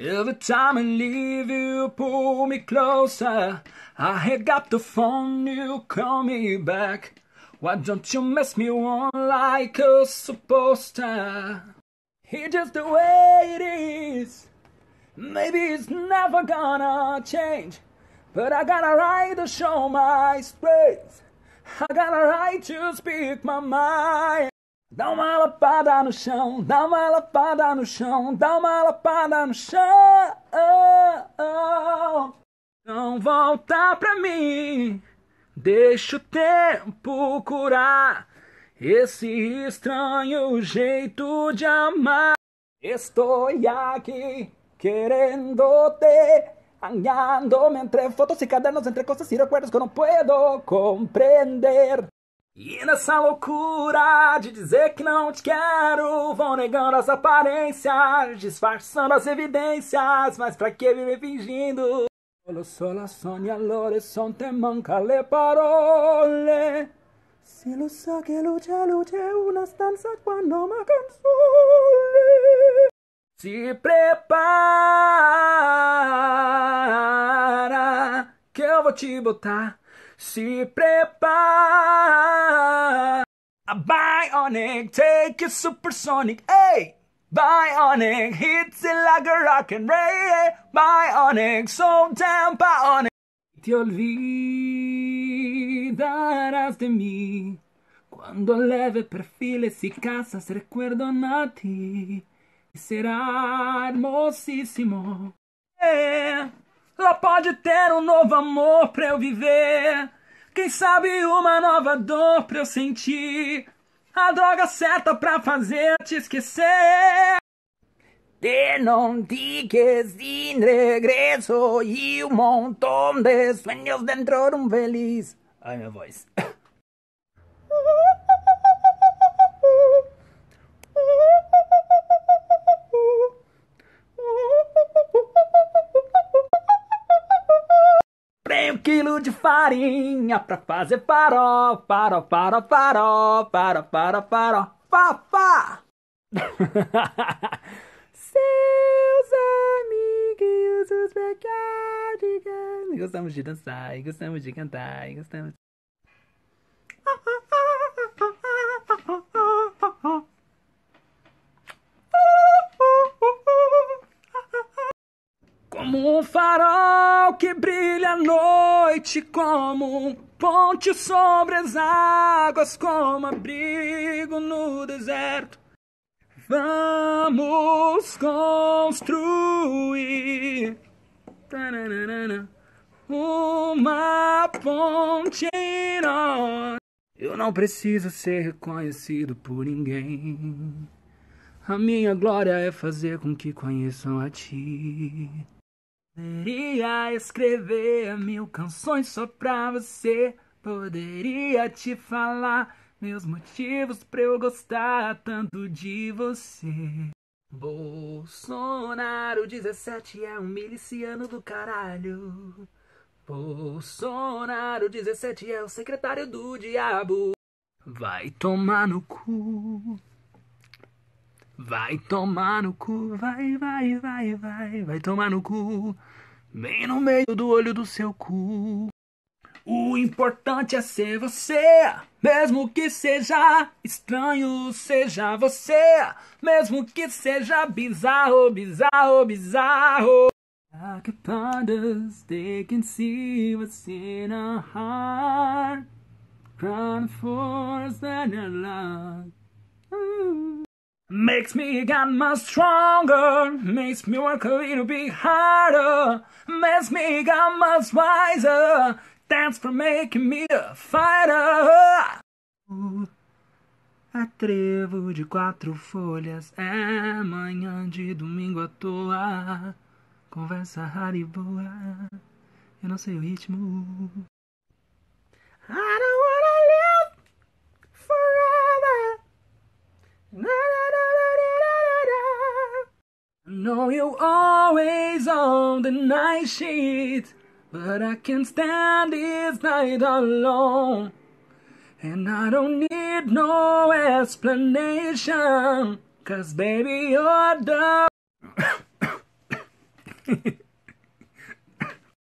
Every time I leave you pull me closer I had got the phone, you call me back Why don't you mess me on like you're supposed to? It's just the way it is Maybe it's never gonna change But I got a right to show my strength I got a right to speak my mind Dá uma lapada no chão, dá uma lapada no chão, dá uma lapada no chão. Não volta pra mim, deixa o tempo curar esse estranho jeito de amar. Estou aqui querendo-te, me entre fotos e cadernos, entre coisas e recuerdos que não puedo compreender. E nessa loucura de dizer que não te quero, vão negando as aparências, disfarçando as evidências, mas pra que viver fingindo? Solo sola sogna l'orizzonte manca le parole. Se lo sa che luce, luce una stanza quando manca il sole. Si prepara que eu vou te botar. Se prepara. bionic, take a supersonic, hey! Bionic, hits it like a rock and ray, bionic, so damn bionic. Te olvidarás de mí cuando leve perfiles y casas recuerdan a ti. Será hermosíssimo. É, eh, ela pode ter um novo amor pra eu viver. Quem sabe uma nova dor pra eu sentir. A droga certa pra fazer te esquecer. Te não digas em regresso e um montão de sonhos dentro de um feliz. Ai, minha voz. de farinha pra fazer paró, paró, paró, paró, paró, paró, faró, fafá! Seus amigos, os pecados, gostamos de dançar, gostamos de cantar, gostamos... que brilha à noite como um ponte sobre as águas, como abrigo no deserto. Vamos construir uma ponte em nós. Eu não preciso ser reconhecido por ninguém. A minha glória é fazer com que conheçam a ti. Poderia escrever mil canções só pra você. Poderia te falar meus motivos pra eu gostar tanto de você. Bolsonaro 17 é um miliciano do caralho. Bolsonaro 17 é o secretário do diabo. Vai tomar no cu. Vai tomar no cu, vai, vai, vai, vai, vai tomar no cu, bem no meio do olho do seu cu. O importante é ser você, mesmo que seja estranho, seja você, mesmo que seja bizarro, bizarro, bizarro. Like pandas, they can see what's in our heart, trying to force that love. Makes me get much stronger, makes me work a little bit harder, makes me get much wiser. Thanks for making me a fighter. É trevo de quatro folhas é manhã de domingo à toa. Conversa rara e boa, eu não sei o ritmo. I don't wanna live forever. I know you always on the night sheet, but I can't stand this night alone. And I don't need no explanation, cause baby, you're the.